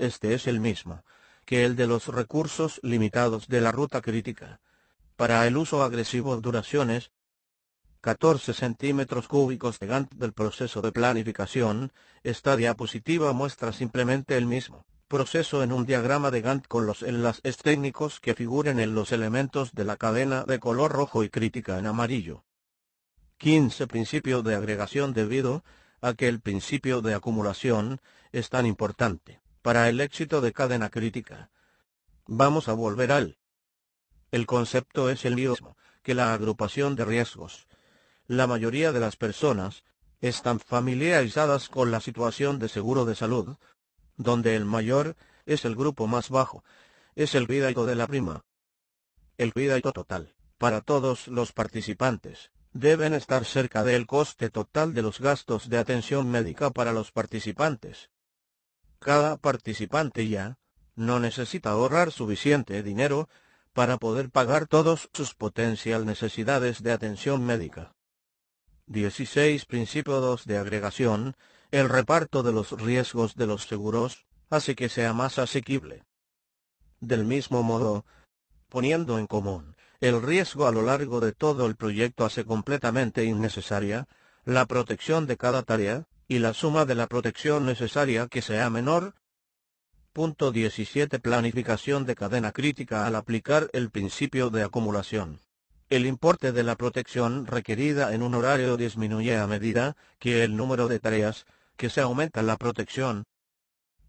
este es el mismo, que el de los recursos limitados de la ruta crítica. Para el uso agresivo duraciones, 14 centímetros cúbicos de Gantt del proceso de planificación, esta diapositiva muestra simplemente el mismo proceso en un diagrama de Gantt con los enlaces técnicos que figuren en los elementos de la cadena de color rojo y crítica en amarillo. 15 Principio de agregación debido a que el principio de acumulación es tan importante para el éxito de cadena crítica. Vamos a volver al. El concepto es el mismo que la agrupación de riesgos. La mayoría de las personas están familiarizadas con la situación de seguro de salud, donde el mayor es el grupo más bajo, es el cuidado de la prima. El cuidado total, para todos los participantes, deben estar cerca del coste total de los gastos de atención médica para los participantes. Cada participante ya no necesita ahorrar suficiente dinero para poder pagar todas sus potencial necesidades de atención médica. 16 Principios de agregación. El reparto de los riesgos de los seguros hace que sea más asequible. Del mismo modo, poniendo en común el riesgo a lo largo de todo el proyecto hace completamente innecesaria la protección de cada tarea y la suma de la protección necesaria que sea menor. Punto 17. Planificación de cadena crítica al aplicar el principio de acumulación. El importe de la protección requerida en un horario disminuye a medida que el número de tareas que se aumenta la protección.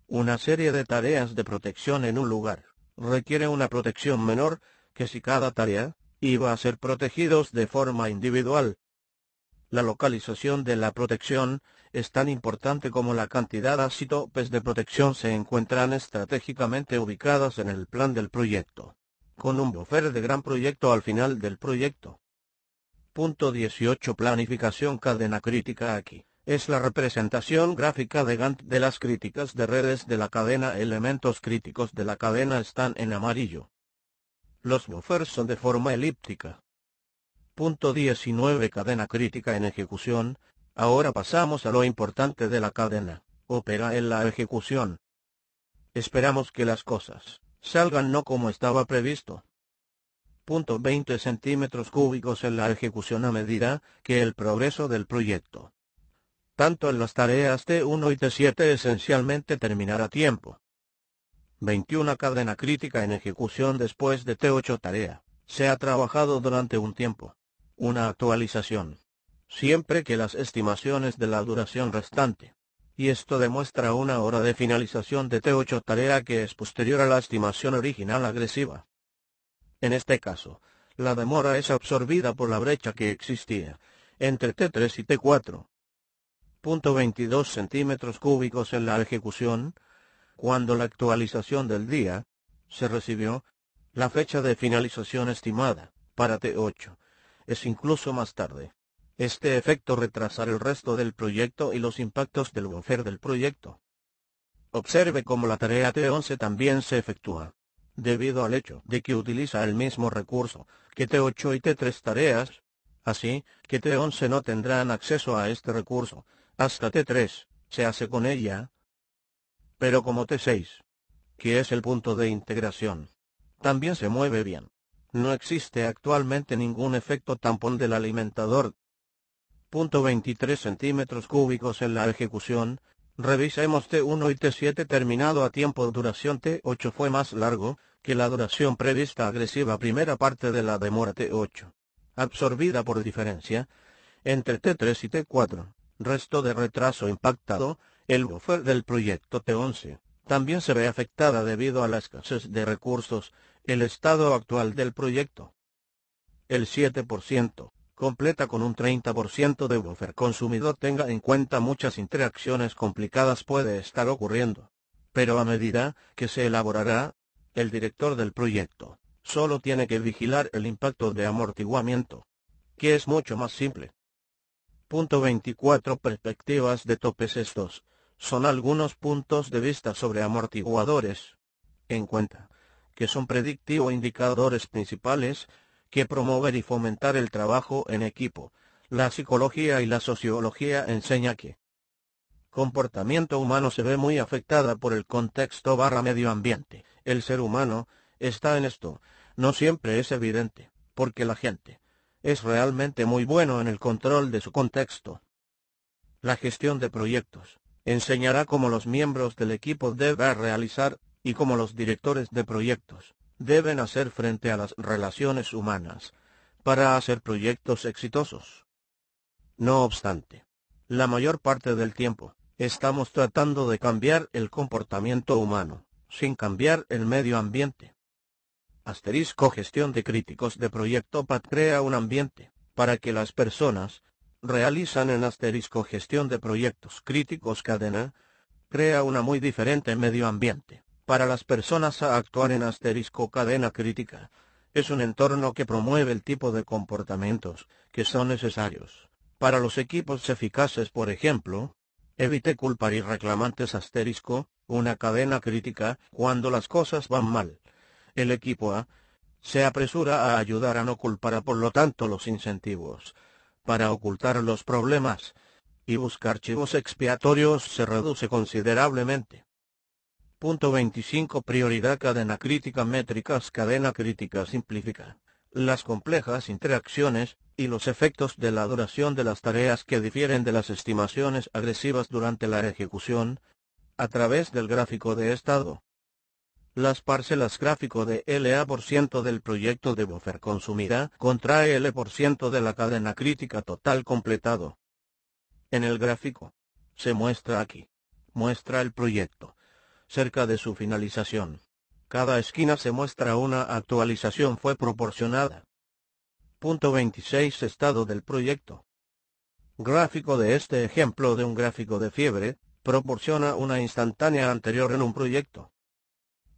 Una serie de tareas de protección en un lugar requiere una protección menor que si cada tarea iba a ser protegidos de forma individual. La localización de la protección es tan importante como la cantidad así topes de protección se encuentran estratégicamente ubicadas en el plan del proyecto. Con un buffer de gran proyecto al final del proyecto. Punto 18 Planificación cadena crítica aquí. Es la representación gráfica de Gantt de las críticas de redes de la cadena. Elementos críticos de la cadena están en amarillo. Los buffers son de forma elíptica. Punto 19 Cadena crítica en ejecución. Ahora pasamos a lo importante de la cadena, opera en la ejecución. Esperamos que las cosas salgan no como estaba previsto. Punto 20 centímetros cúbicos en la ejecución a medida que el progreso del proyecto. Tanto en las tareas T1 y T7 esencialmente terminará a tiempo. 21 cadena crítica en ejecución después de T8 tarea. Se ha trabajado durante un tiempo. Una actualización siempre que las estimaciones de la duración restante. Y esto demuestra una hora de finalización de T8 tarea que es posterior a la estimación original agresiva. En este caso, la demora es absorbida por la brecha que existía entre T3 y T4. 22 centímetros cúbicos en la ejecución, cuando la actualización del día, se recibió, la fecha de finalización estimada, para T8, es incluso más tarde. Este efecto retrasará el resto del proyecto y los impactos del buffer del proyecto. Observe cómo la tarea T11 también se efectúa. Debido al hecho de que utiliza el mismo recurso que T8 y T3 tareas, así que T11 no tendrán acceso a este recurso, hasta T3, se hace con ella. Pero como T6, que es el punto de integración, también se mueve bien. No existe actualmente ningún efecto tampón del alimentador, 23 centímetros cúbicos en la ejecución, revisemos T1 y T7 terminado a tiempo duración T8 fue más largo, que la duración prevista agresiva primera parte de la demora T8, absorbida por diferencia, entre T3 y T4, resto de retraso impactado, el buffer del proyecto T11 también se ve afectada debido a la escasez de recursos, el estado actual del proyecto. El 7% completa con un 30% de buffer consumidor tenga en cuenta muchas interacciones complicadas puede estar ocurriendo. Pero a medida que se elaborará, el director del proyecto solo tiene que vigilar el impacto de amortiguamiento, que es mucho más simple. Punto 24 Perspectivas de topes estos son algunos puntos de vista sobre amortiguadores. En cuenta que son predictivo indicadores principales que promover y fomentar el trabajo en equipo. La psicología y la sociología enseña que comportamiento humano se ve muy afectada por el contexto barra medio ambiente. El ser humano está en esto. No siempre es evidente, porque la gente es realmente muy bueno en el control de su contexto. La gestión de proyectos enseñará cómo los miembros del equipo deben realizar y cómo los directores de proyectos deben hacer frente a las relaciones humanas para hacer proyectos exitosos. No obstante, la mayor parte del tiempo, estamos tratando de cambiar el comportamiento humano, sin cambiar el medio ambiente. Asterisco Gestión de críticos de proyecto PAD crea un ambiente, para que las personas, realizan en asterisco Gestión de proyectos críticos cadena, crea una muy diferente medio ambiente para las personas a actuar en asterisco cadena crítica. Es un entorno que promueve el tipo de comportamientos que son necesarios. Para los equipos eficaces, por ejemplo, evite culpar y reclamantes asterisco, una cadena crítica, cuando las cosas van mal. El equipo A se apresura a ayudar a no culpar por lo tanto los incentivos para ocultar los problemas y buscar chivos expiatorios se reduce considerablemente. Punto 25. Prioridad cadena crítica métricas cadena crítica simplifica las complejas interacciones y los efectos de la duración de las tareas que difieren de las estimaciones agresivas durante la ejecución a través del gráfico de estado. Las parcelas gráfico de LA% del proyecto de buffer consumirá contra L% de la cadena crítica total completado. En el gráfico se muestra aquí. Muestra el proyecto cerca de su finalización. Cada esquina se muestra una actualización fue proporcionada. Punto 26 Estado del proyecto. Gráfico de este ejemplo de un gráfico de fiebre, proporciona una instantánea anterior en un proyecto.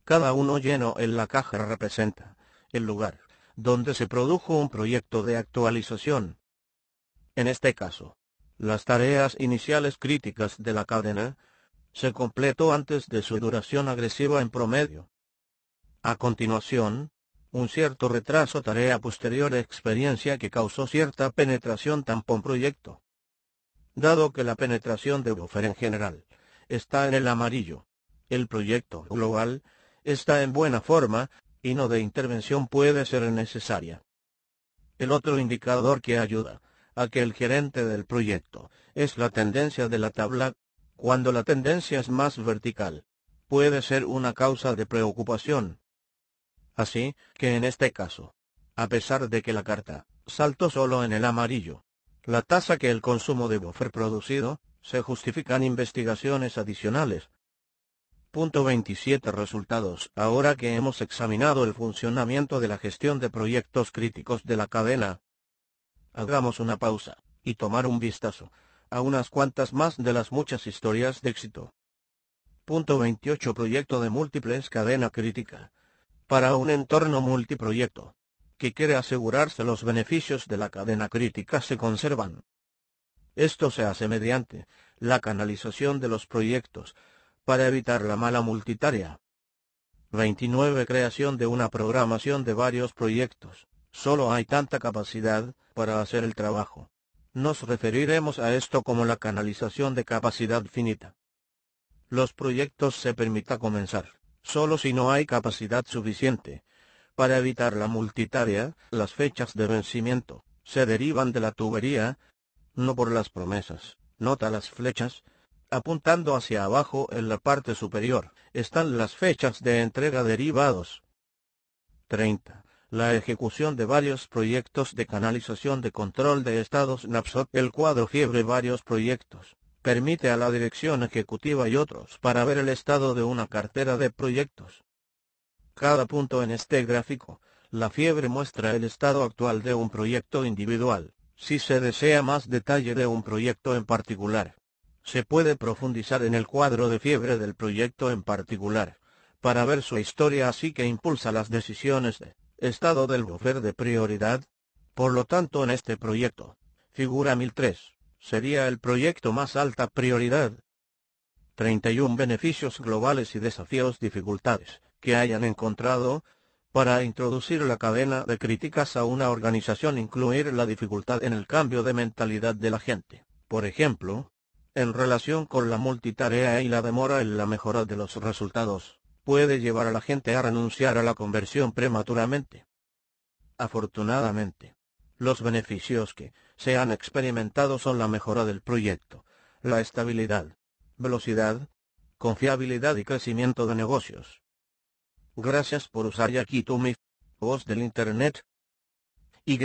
Cada uno lleno en la caja representa el lugar donde se produjo un proyecto de actualización. En este caso, las tareas iniciales críticas de la cadena se completó antes de su duración agresiva en promedio. A continuación, un cierto retraso tarea posterior experiencia que causó cierta penetración tampón proyecto. Dado que la penetración de buffer en general está en el amarillo, el proyecto global está en buena forma y no de intervención puede ser necesaria. El otro indicador que ayuda a que el gerente del proyecto es la tendencia de la tabla cuando la tendencia es más vertical, puede ser una causa de preocupación. Así que en este caso, a pesar de que la carta saltó solo en el amarillo, la tasa que el consumo de buffer producido, se justifican investigaciones adicionales. Punto 27 Resultados. Ahora que hemos examinado el funcionamiento de la gestión de proyectos críticos de la cadena, hagamos una pausa y tomar un vistazo a unas cuantas más de las muchas historias de éxito. Punto 28 Proyecto de múltiples cadena crítica. Para un entorno multiproyecto, que quiere asegurarse los beneficios de la cadena crítica se conservan. Esto se hace mediante la canalización de los proyectos, para evitar la mala multitaria 29 Creación de una programación de varios proyectos. Solo hay tanta capacidad para hacer el trabajo. Nos referiremos a esto como la canalización de capacidad finita. Los proyectos se permita comenzar, solo si no hay capacidad suficiente. Para evitar la multitarea, las fechas de vencimiento se derivan de la tubería, no por las promesas. Nota las flechas, apuntando hacia abajo en la parte superior, están las fechas de entrega derivados. 30 la ejecución de varios proyectos de canalización de control de estados NAPSOC. El cuadro fiebre varios proyectos permite a la dirección ejecutiva y otros para ver el estado de una cartera de proyectos. Cada punto en este gráfico, la fiebre muestra el estado actual de un proyecto individual. Si se desea más detalle de un proyecto en particular, se puede profundizar en el cuadro de fiebre del proyecto en particular, para ver su historia así que impulsa las decisiones de estado del buffer de prioridad. Por lo tanto, en este proyecto, figura 1003, sería el proyecto más alta prioridad. 31 beneficios globales y desafíos dificultades que hayan encontrado para introducir la cadena de críticas a una organización incluir la dificultad en el cambio de mentalidad de la gente. Por ejemplo, en relación con la multitarea y la demora en la mejora de los resultados puede llevar a la gente a renunciar a la conversión prematuramente. Afortunadamente, los beneficios que se han experimentado son la mejora del proyecto, la estabilidad, velocidad, confiabilidad y crecimiento de negocios. Gracias por usar Yakitumi, voz del Internet. Y